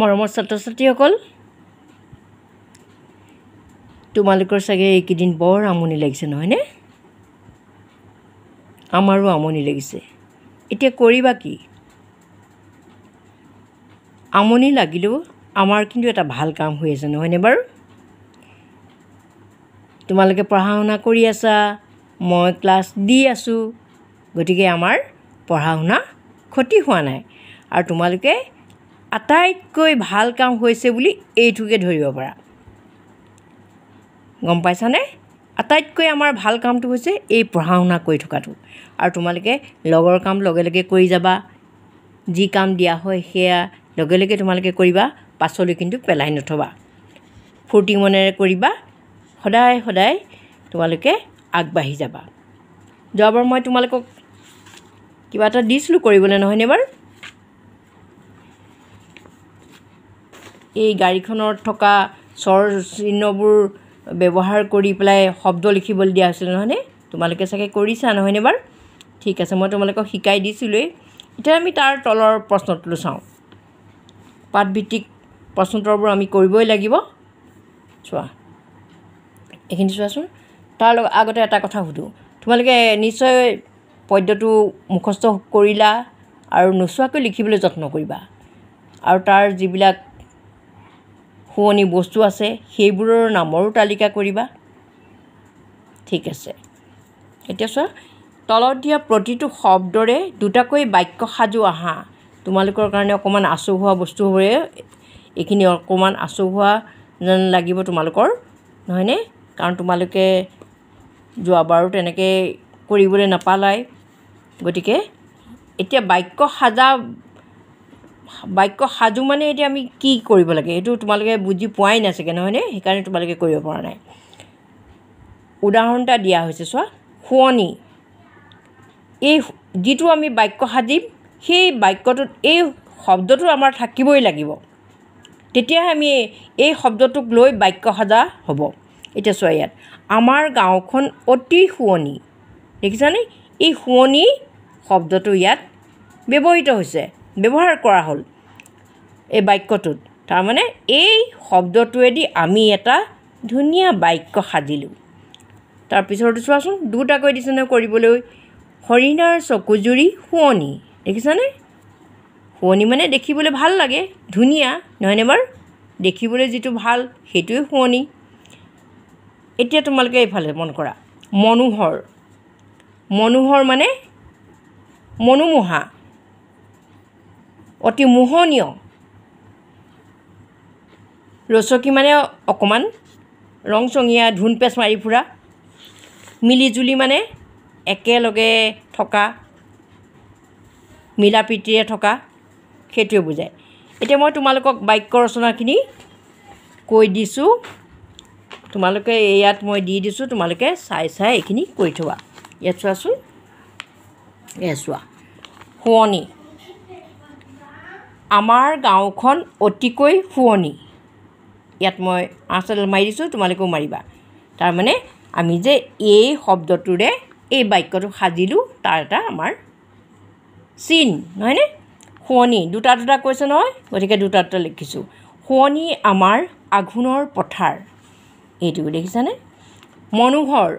মৰমৰ ছাত্ৰ ছাত্ৰীসকল তোমালোকৰ চাগে এইকেইদিন বৰ আমনি লাগিছে নহয়নে আমাৰো আমনি লাগিছে এতিয়া কৰিবা কি আমনি লাগিলেও আমাৰ কিন্তু এটা ভাল কাম হৈ আছে নহয়নে বাৰু তোমালোকে পঢ়া শুনা কৰি আছা মই ক্লাছ দি আছোঁ গতিকে আমাৰ পঢ়া শুনা ক্ষতি হোৱা নাই আৰু তোমালোকে আটাইতকৈ ভাল কাম হৈছে বুলি এইটোকে ধৰিব পৰা গম পাইছানে আটাইতকৈ আমাৰ ভাল কামটো হৈছে এই পঢ়া শুনা কৰি থকাটো আৰু তোমালোকে লগৰ কাম লগে লগে কৰি যাবা যি কাম দিয়া হয় সেয়া লগে লগে তোমালোকে কৰিবা পাছলৈ কিন্তু পেলাই নথবা ফূৰ্তি মনেৰে কৰিবা সদায় সদায় তোমালোকে আগবাঢ়ি যাবা যোৱাবাৰ মই তোমালোকক কিবা এটা দিছিলোঁ কৰিবলৈ নহয়নে বাৰু এই গাড়ীখনত থকা স্বৰ চিহ্নবোৰ ব্যৱহাৰ কৰি পেলাই শব্দ লিখিবলৈ দিয়া হৈছিলে নহয়নে তোমালোকে চাগে কৰিছা নহয়নে বাৰু ঠিক আছে মই তোমালোকক শিকাই দিছিলোঁৱেই এতিয়া আমি তাৰ তলৰ প্ৰশ্নটোলৈ চাওঁ পাঠভিত্তিক প্ৰশ্নোত্তৰবোৰ আমি কৰিবই লাগিব চোৱা এইখিনি চোৱাচোন তাৰ লগত আগতে এটা কথা সুধোঁ তোমালোকে নিশ্চয় পদ্যটো মুখস্থ কৰিলা আৰু নোচোৱাকৈ লিখিবলৈ যত্ন কৰিবা আৰু তাৰ যিবিলাক শুৱনি বস্তু আছে সেইবোৰৰ নামৰো তালিকা কৰিবা ঠিক আছে এতিয়া চোৱা তলত দিয়া প্ৰতিটো শব্দৰে দুটাকৈ বাক্য সাজু আহা তোমালোকৰ কাৰণে অকণমান আচহুৱা বস্তুবোৰে এইখিনি অকণমান আচহুৱা যেন লাগিব তোমালোকৰ নহয়নে কাৰণ তোমালোকে যোৱাবাৰো তেনেকৈ কৰিবলৈ নাপালাই গতিকে এতিয়া বাক্য সাজা বাক্য সাজু মানে এতিয়া আমি কি কৰিব লাগে সেইটো তোমালোকে বুজি পোৱাই নাছাগৈ নহয়নে সেইকাৰণে তোমালোকে কৰিব পৰা নাই উদাহৰণ এটা দিয়া হৈছে চোৱা শুৱনি এই যিটো আমি বাক্য সাজিম সেই বাক্যটোত এই শব্দটো আমাৰ থাকিবই লাগিব তেতিয়াহে আমি এই শব্দটোক লৈ বাক্য সাজা হ'ব এতিয়া চোৱা ইয়াত আমাৰ গাঁওখন অতি শুৱনি দেখিছানে এই শুৱনি শব্দটো ইয়াত ব্যৱহৃত হৈছে ব্যৱহাৰ কৰা হ'ল এই বাক্যটোত তাৰমানে এই শব্দটোৱেদি আমি এটা ধুনীয়া বাক্য সাজিলোঁ তাৰপিছৰটো চোৱাচোন দুটাকৈ দিছেনে কৰিবলৈ হৰিণাৰ চকুজুৰি শুৱনি দেখিছানে শুৱনি মানে দেখিবলৈ ভাল লাগে ধুনীয়া নহয়নে বাৰু দেখিবলৈ যিটো ভাল সেইটোৱে শুৱনি এতিয়া তোমালোকে এইফালে মন কৰা মনোহৰ মনোহৰ মানে মনোমোহা অতি মোহনীয় ৰচকী মানে অকণমান ৰংচঙীয়া ধুন পেচ মাৰি ফুৰা মিলিজুলি মানে একেলগে থকা মিলা প্ৰীতিৰে থকা সেইটোৱে বুজায় এতিয়া মই তোমালোকক বাক্য ৰচনাখিনি কৈ দিছোঁ তোমালোকে ইয়াত মই দি দিছোঁ তোমালোকে চাই চাই এইখিনি কৰি থোৱা ইয়াত চোৱাচোন ইয়াত চোৱা শুৱনি আমাৰ গাঁওখন অতিকৈ শুৱনি ইয়াত মই আঁচডাল মাৰি দিছোঁ তোমালোকেও মাৰিবা তাৰমানে আমি যে এই শব্দটোৰে এই বাক্যটো সাজিলোঁ তাৰ এটা আমাৰ চিন নহয়নে শুৱনি দুটা দুটা কৈছে নহয় গতিকে দুটা দুটা লিখিছোঁ শুৱনি আমাৰ আঘোণৰ পথাৰ এইটো দেখিছানে মনোহৰ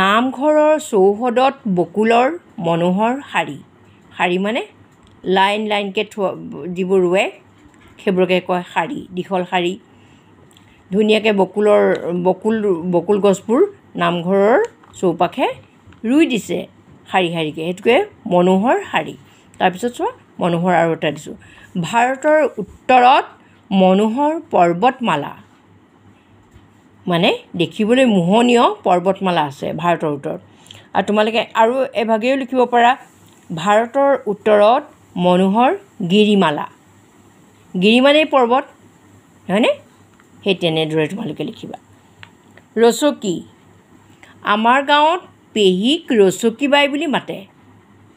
নামঘৰৰ চৌহদত বকুলৰ মনোহৰ শাৰী শাৰী মানে লাইন লাইনকৈ থ যিবোৰ ৰুৱে সেইবোৰকে কয় শাৰী দীঘল শাৰী ধুনীয়াকৈ বকুলৰ বকুল বকুল গছবোৰ নামঘৰৰ চৌপাশে ৰুই দিছে শাৰী শাৰীকৈ সেইটোকে মনোহৰ শাৰী তাৰপিছত চোৱা মনোহৰ আৰু এটা দিছোঁ ভাৰতৰ উত্তৰত মনোহৰ পৰ্বতমালা মানে দেখিবলৈ মোহনীয় পৰ্বতমালা আছে ভাৰতৰ উত্তৰত আৰু তোমালোকে আৰু এভাগেও লিখিব পাৰা ভাৰতৰ উত্তৰত মনোহৰ গিৰিমালা গিৰিমালেই পৰ্বত হয়নে সেই তেনেদৰে তোমালোকে লিখিবা ৰচকী আমাৰ গাঁৱত পেহীক ৰচকী বাই বুলি মাতে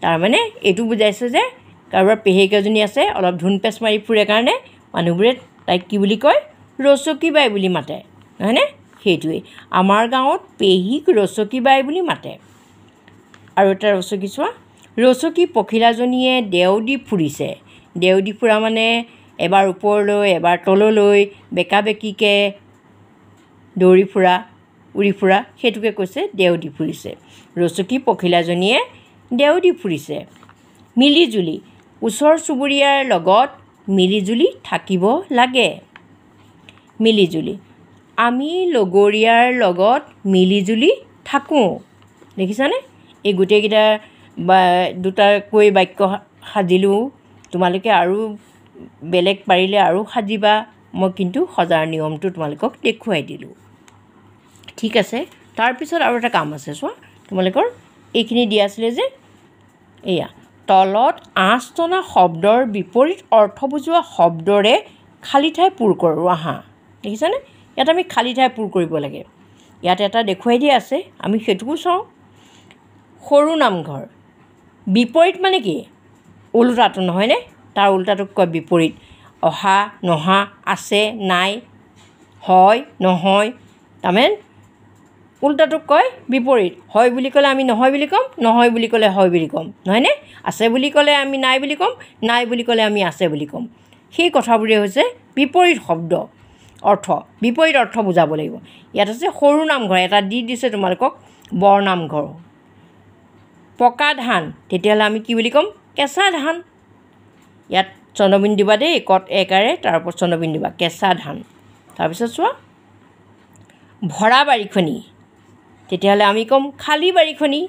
তাৰমানে এইটো বুজাইছে যে কাৰোবাৰ পেহীক এজনী আছে অলপ ধুন পেচ মাৰি ফুৰে কাৰণে মানুহবোৰে তাইক কি বুলি কয় ৰচকী বাই বুলি মাতে হয়নে সেইটোৱেই আমাৰ গাঁৱত পেহীক ৰচকী বাই বুলি মাতে আৰু এটা ৰচকী চোৱা ৰচকী পখিলাজনীয়ে দেও দি ফুৰিছে দেওদি ফুৰা মানে এবাৰ ওপৰলৈ এবাৰ তললৈ বেকাবেকিকৈ দৌৰি ফুৰা উৰি ফুৰা সেইটোকে কৈছে দেও দি ফুৰিছে ৰচকী পখিলাজনীয়ে দেও দি ফুৰিছে মিলিজুলি ওচৰ চুবুৰীয়াৰ লগত মিলিজুলি থাকিব লাগে মিলিজুলি আমি লগৰীয়াৰ লগত মিলিজুলি থাকোঁ দেখিছানে এই গোটেইকেইটা বা দুটাকৈ বাক্য সাজিলোঁ তোমালোকে আৰু বেলেগ পাৰিলে আৰু সাজিবা মই কিন্তু সজাৰ নিয়মটো তোমালোকক দেখুৱাই দিলোঁ ঠিক আছে তাৰপিছত আৰু এটা কাম আছে চোৱা তোমালোকৰ এইখিনি দিয়া আছিলে যে এয়া তলত আঁচজনা শব্দৰ বিপৰীত অৰ্থ বুজোৱা শব্দৰে খালী ঠাই পূৰ কৰোঁ আহা দেখিছানে ইয়াত আমি খালী ঠাই পূৰ কৰিব লাগে ইয়াত এটা দেখুৱাই দিয়া আছে আমি সেইটোকো চাওঁ সৰু নামঘৰ বিপৰীত মানে কি ওলোটাটো নহয়নে তাৰ ওলোটাটোক কয় বিপৰীত অহা নহা আছে নাই হয় নহয় তাৰমানে ওলোটাটোক কয় বিপৰীত হয় বুলি ক'লে আমি নহয় বুলি ক'ম নহয় বুলি ক'লে হয় বুলি ক'ম নহয়নে আছে বুলি ক'লে আমি নাই বুলি ক'ম নাই বুলি ক'লে আমি আছে বুলি ক'ম সেই কথাবোৰেই হৈছে বিপৰীত শব্দ অৰ্থ বিপৰীত অৰ্থ বুজাব লাগিব ইয়াত হৈছে সৰু নামঘৰ এটা দি দিছে তোমালোকক বৰনামঘৰ পকা ধান তেতিয়াহ'লে আমি কি বুলি ক'ম কেঁচা ধান ইয়াত চন্দ্ৰবিন দিবা দেই কট একাৰে তাৰ ওপৰত চন্দ্ৰবিন দিবা কেঁচা ধান তাৰপিছত চোৱা ভৰা বাৰীখনি তেতিয়াহ'লে আমি ক'ম খালী বাৰীখনি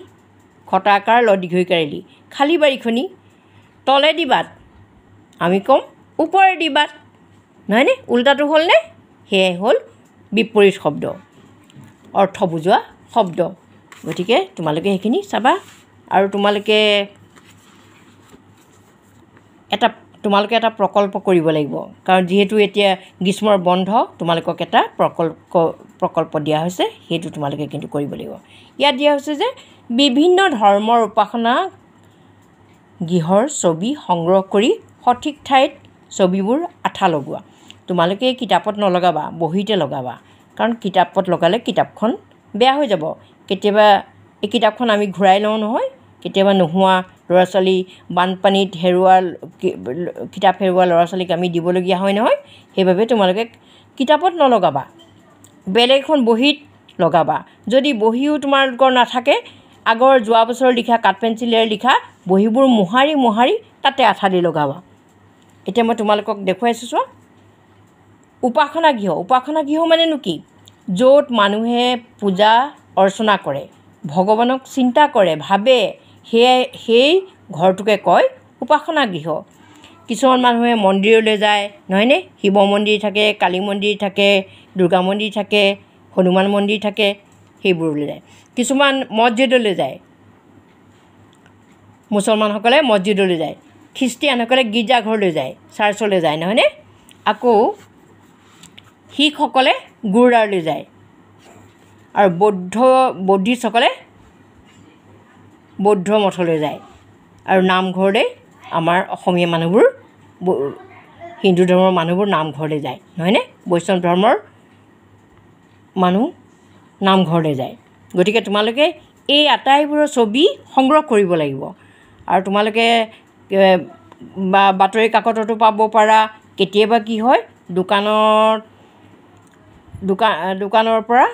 খটাকাৰ লদীঘৈ কাৰিলি খালী বাৰীখনি তলে দি বাট আমি ক'ম ওপৰে বাট নহয়নে ওল্টাটো হ'লনে সেয়াই হ'ল বিপৰীত শব্দ অৰ্থ বুজোৱা শব্দ গতিকে তোমালোকে সেইখিনি চাবা আৰু তোমালোকে এটা তোমালোকে এটা প্ৰকল্প কৰিব লাগিব কাৰণ যিহেতু এতিয়া গ্ৰীষ্মৰ বন্ধ তোমালোকক এটা প্ৰকল্প প্ৰকল্প দিয়া হৈছে সেইটো তোমালোকে কিন্তু কৰিব লাগিব ইয়াত দিয়া হৈছে যে বিভিন্ন ধৰ্মৰ উপাসনা গৃহৰ ছবি সংগ্ৰহ কৰি সঠিক ঠাইত ছবিবোৰ আঠা লগোৱা তোমালোকে এই কিতাপত নলগাবা বহীতে লগাবা কাৰণ কিতাপত লগালে কিতাপখন বেয়া হৈ যাব কেতিয়াবা এই কিতাপখন আমি ঘূৰাই লওঁ নহয় কেতিয়াবা নোহোৱা ল'ৰা ছোৱালী বানপানীত হেৰুৱা কিতাপ হেৰুৱা ল'ৰা ছোৱালীক আমি দিবলগীয়া হয় নহয় সেইবাবে তোমালোকে কিতাপত নলগাবা বেলেগ এখন বহীত লগাবা যদি বহীও তোমালোকৰ নাথাকে আগৰ যোৱা বছৰ লিখা কাঠ পেঞ্চিলেৰে লিখা বহীবোৰ মোহাৰি মোহাৰি তাতে আঠা দি লগাবা এতিয়া মই তোমালোকক দেখুৱাইছোঁ চোৱা উপাসনা গৃহ উপাসনা গৃহ মানেনো কি য'ত মানুহে পূজা অৰ্চনা কৰে ভগৱানক চিন্তা কৰে ভাবে সেয়াই সেই ঘৰটোকে কয় উপাসনা গৃহ কিছুমান মানুহে মন্দিৰলৈ যায় নহয়নে শিৱ মন্দিৰ থাকে কালী মন্দিৰ থাকে দুৰ্গা মন্দিৰ থাকে হনুমান মন্দিৰ থাকে সেইবোৰলৈ যায় কিছুমান মছজিদলৈ যায় মুছলমানসকলে মছজিদলৈ যায় খ্ৰীষ্টিয়ানসকলে গীৰ্জাঘৰলৈ যায় চাৰ্চলৈ যায় নহয়নে আকৌ শিখসকলে গুৰুদ্বাৰলৈ যায় আৰু বৌদ্ধ বৌদ্ধিষ্টসকলে বৌদ্ধ মঠলৈ যায় আৰু নামঘৰলৈ আমাৰ অসমীয়া মানুহবোৰ হিন্দু ধৰ্মৰ মানুহবোৰ নামঘৰলৈ যায় নহয়নে বৈষ্ণৱ ধৰ্মৰ মানুহ নামঘৰলৈ যায় গতিকে তোমালোকে এই আটাইবোৰৰ ছবি সংগ্ৰহ কৰিব লাগিব আৰু তোমালোকে বা বাতৰি কাকততো পাব পাৰা কেতিয়াবা কি হয় দোকানত দোকান দোকানৰ পৰা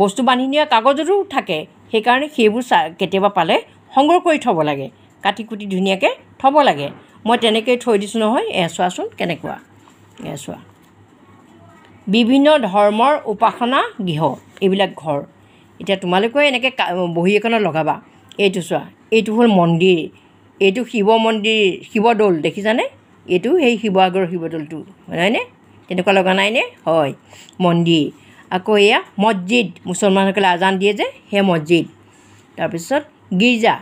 বস্তু বান্ধি নিয়া কাগজতো থাকে সেইকাৰণে সেইবোৰ চা কেতিয়াবা পালে সংগ্ৰহ কৰি থ'ব লাগে কাটি কুটি ধুনীয়াকৈ থ'ব লাগে মই তেনেকৈ থৈ দিছোঁ নহয় এ চোৱাচোন কেনেকুৱা এ চোৱা বিভিন্ন ধৰ্মৰ উপাসনা গৃহ এইবিলাক ঘৰ এতিয়া তোমালোকে এনেকৈ বহী এখনত লগাবা এইটো চোৱা এইটো হ'ল মন্দিৰ এইটো শিৱ মন্দিৰ শিৱদৌল দেখিছানে এইটো সেই শিৱসাগৰ শিৱদৌলটো হয়নে তেনেকুৱা লগা নাইনে হয় মন্দিৰ আকৌ এয়া মছজিদ মুছলমানসকলে আজান দিয়ে যে সেই মছজিদ তাৰপিছত গীৰ্জা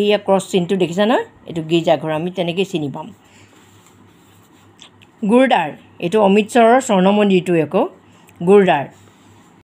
এইয়া ক্ৰছ চিনটো দেখিছা নহয় এইটো গীৰ্জাঘৰ আমি তেনেকেই চিনি পাম গুৰদাৰ এইটো অমৃতসৰৰ স্বৰ্ণ মন্দিৰটোৱে আকৌ গুৰদাৰ